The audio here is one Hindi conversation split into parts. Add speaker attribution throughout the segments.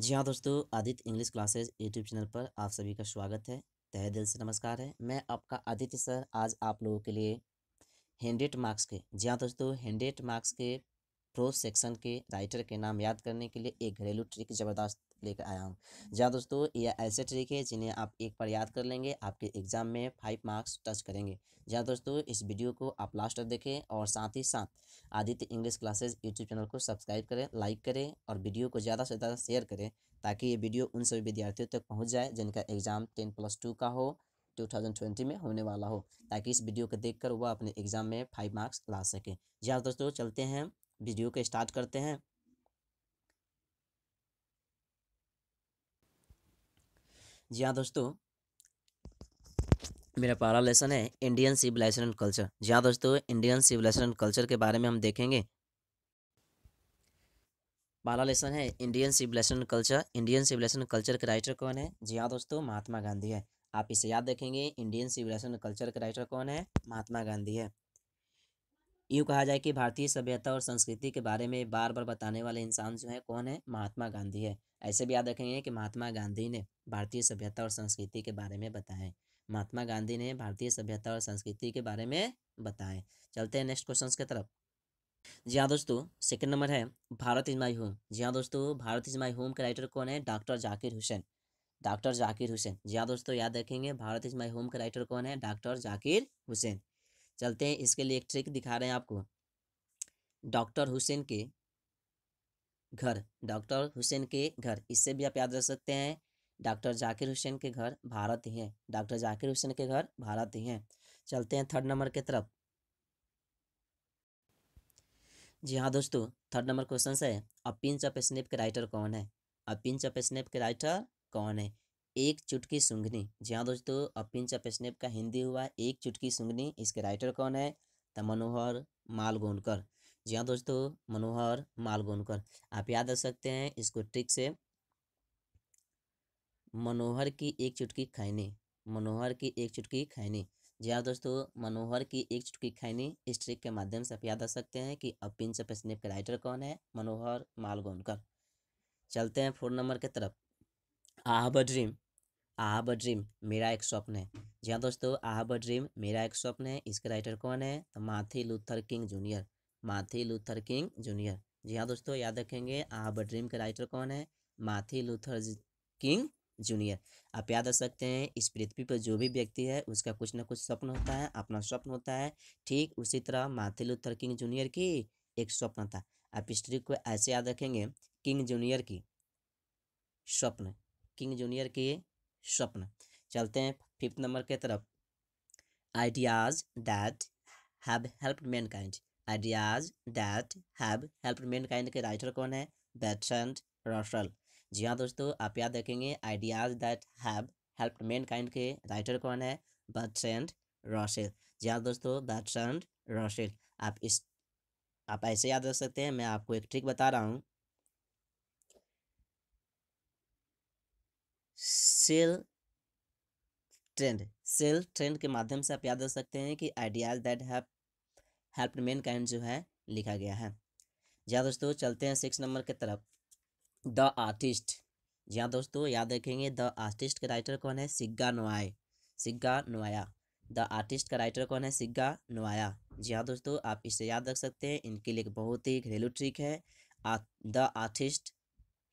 Speaker 1: जी हाँ दोस्तों Aditya English classes YouTube channel पर आप सभी का स्वागत है तहे दिल से नमस्कार है मैं आपका आदित्य सर आज आप लोगों के लिए हैंडेड मार्क्स के जी हाँ दोस्तों हैंडेड मार्क्स के प्रो सेक्शन के राइटर के नाम याद करने के लिए एक घरेलू ट्रिक ज़बरदस्त लेकर आया हूँ जहाँ दोस्तों ये ऐसे ट्रिक है जिन्हें आप एक बार याद कर लेंगे आपके एग्जाम में फाइव मार्क्स टच करेंगे जहाँ दोस्तों इस वीडियो को आप लास्ट तक देखें और साथ ही साथ Aditya English classes YouTube channel को सब्सक्राइब करें लाइक करें और वीडियो को ज़्यादा से ज़्यादा शेयर करें ताकि ये वीडियो उन सभी विद्यार्थियों तक पहुँच जाए जिनका एग्ज़ाम टेन प्लस टू का हो 2020 में होने वाला हो ताकि इस वीडियो को देखकर वह अपने एग्ज़ाम में फाइव मार्क्स ला सके जी हाँ दोस्तों चलते हैं वीडियो को स्टार्ट करते हैं जी हाँ दोस्तों मेरा पहला लेसन है इंडियन सिविलाइजेशन एंड कल्चर जी हाँ दोस्तों इंडियन सिविलाइजेशन एंड कल्चर के बारे में हम देखेंगे पहला लेसन है Indian civilisation and culture Indian civilisation and culture के राइटर कौन है जी हाँ दोस्तों महात्मा गांधी है आप इसे याद देखेंगे इंडियन सिविलाइजेशन एंड कल्चर के राइटर कौन है महात्मा गांधी है यूँ कहा जाए कि भारतीय सभ्यता और संस्कृति के बारे में बार बार बताने वाले इंसान जो है कौन है महात्मा गांधी है ऐसे भी याद रखेंगे कि महात्मा गांधी ने भारतीय सभ्यता और संस्कृति के बारे में बताएं महात्मा गांधी ने भारतीय सभ्यता और संस्कृति के बारे में बताएं चलते हैं नेक्स्ट क्वेश्चन की तरफ जी हाँ दोस्तों सेकंड नंबर है भारत इज माई होम जी हाँ दोस्तों भारत इज माई होम के राइटर कौन है डॉक्टर जाकिर हुसैन डॉक्टर जाकिर हुसैन जी हाँ दोस्तों याद रखेंगे भारत इज माई होम का राइटर कौन है डॉक्टर जाकिर हुसैन चलते हैं इसके लिए एक ट्रिक दिखा रहे हैं आपको डॉक्टर हुसैन के घर डॉक्टर हुसैन के घर इससे भी आप याद रख सकते हैं डॉक्टर जाकिर हुसैन के घर भारत ही है डॉक्टर जाकिर हुसैन के घर भारत ही है चलते हैं थर्ड नंबर के तरफ जी हाँ दोस्तों थर्ड नंबर क्वेश्चन है अ पिंच ऑफ स्नेप के राइटर कौन है अ पिंच ऑफ स्नेप के राइटर कौन है एक चुटकी सुंगनी जी हाँ दोस्तों अ पिंच ऑफ स्नेप का हिंदी हुआ एक चुटकी सुंगनी इसके राइटर कौन है तो मनोहर मालगोनकर जी हाँ दोस्तों मनोहर मालगोनकर आप याद रख सकते हैं इसको ट्रिक से मनोहर की एक चुटकी खैनी मनोहर की एक चुटकी खैनी जी हाँ दोस्तों मनोहर की एक चुटकी खैनी इस ट्रिक के माध्यम से आप याद रख सकते हैं कि अब पिंच स्नेप के राइटर कौन है मनोहर मालगोनकर चलते हैं फोर नंबर की तरफ आहब ड्रीम आहब ड्रीम मेरा एक स्वप्न है जी हाँ दोस्तों आहब ड्रीम मेरा एक स्वप्न है इसके राइटर कौन है Martin Luther King Junior Martin Luther King Junior जी हाँ दोस्तों याद रखेंगे आप ड्रीम के राइटर कौन है माथी लूथर किंग जूनियर आप याद रख सकते हैं इस पृथ्वी पर जो भी व्यक्ति है उसका कुछ ना कुछ स्वप्न होता है अपना स्वप्न होता है ठीक उसी तरह माथी लूथर किंग जूनियर की एक स्वप्न था आप इस ट्रिक को ऐसे याद रखेंगे किंग जूनियर की स्वप्न किंग जूनियर की स्वप्न चलते हैं फिफ्थ नंबर के तरफ ideas that have help kind ideas that have help mankind के राइटर कौन है बैटसेंट रसल जी हाँ दोस्तों आप याद रखेंगे ideas that have help mankind के राइटर कौन है बैटसेंट रसल जी हाँ दोस्तों बैटसेंट रसल आप इस आप ऐसे याद रख सकते हैं मैं आपको एक ट्रिक बता रहा हूँ सेल ट्रेंड सेल ट्रेंड के माध्यम से आप याद रख सकते हैं कि ideas that have help mankind जो है लिखा गया है जी दोस्तों चलते हैं सिक्स नंबर की तरफ द आर्टिस्ट जी हाँ दोस्तों याद रखेंगे द आर्टिस्ट का राइटर कौन है Shiga Naoya Shiga Naoya the artist का राइटर कौन है सिग्गा नोआया जी हाँ दोस्तों आप इसे याद रख सकते हैं इनके लिए बहुत ही घरेलू ट्रिक है आ, द आर्टिस्ट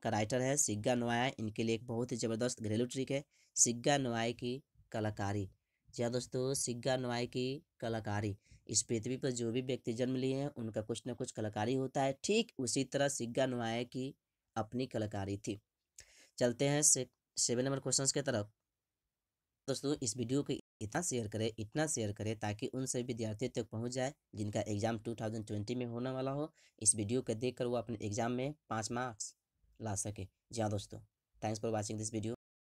Speaker 1: का राइटर है सिग्गा नोआया इनके लिए एक बहुत ही ज़बरदस्त घरेलू ट्रिक है सिग्गा नोआई की कलाकारी जी हाँ दोस्तों सिग्गा नोआई की कलाकारी इस पृथ्वी पर जो भी व्यक्ति जन्म लिए हैं उनका कुछ ना कुछ कलाकारी होता है ठीक उसी तरह सिग्गा नुआए की अपनी कलाकारी थी चलते हैं सेवन नंबर क्वेश्चन की तरफ दोस्तों इस वीडियो को इतना शेयर करें इतना शेयर करें ताकि उन सभी विद्यार्थियों तक पहुंच जाए जिनका एग्ज़ाम 2020 में होने वाला हो इस वीडियो को देखकर वो अपने एग्ज़ाम में पाँच मार्क्स ला सके जी हाँ दोस्तों thanks for watching this video